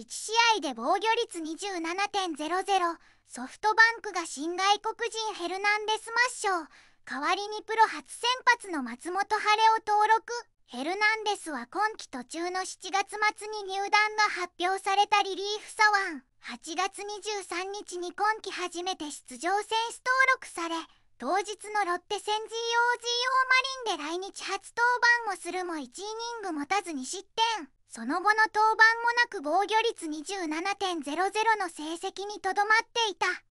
1試合で防御率27.00ソフトバンクが新外国人ヘルナンデスマッショー代わりにプロ初先発の松本晴れを登録ヘルナンデスは今季途中の7月末に入団が発表されたリリーフ左腕8月23日に今季初めて出場選手登録され当日のロッテ戦 GOGO マリンで来日初登板をするも1イニング持たず2失点その後の登板もなく防御率27.00の成績にとどまっていた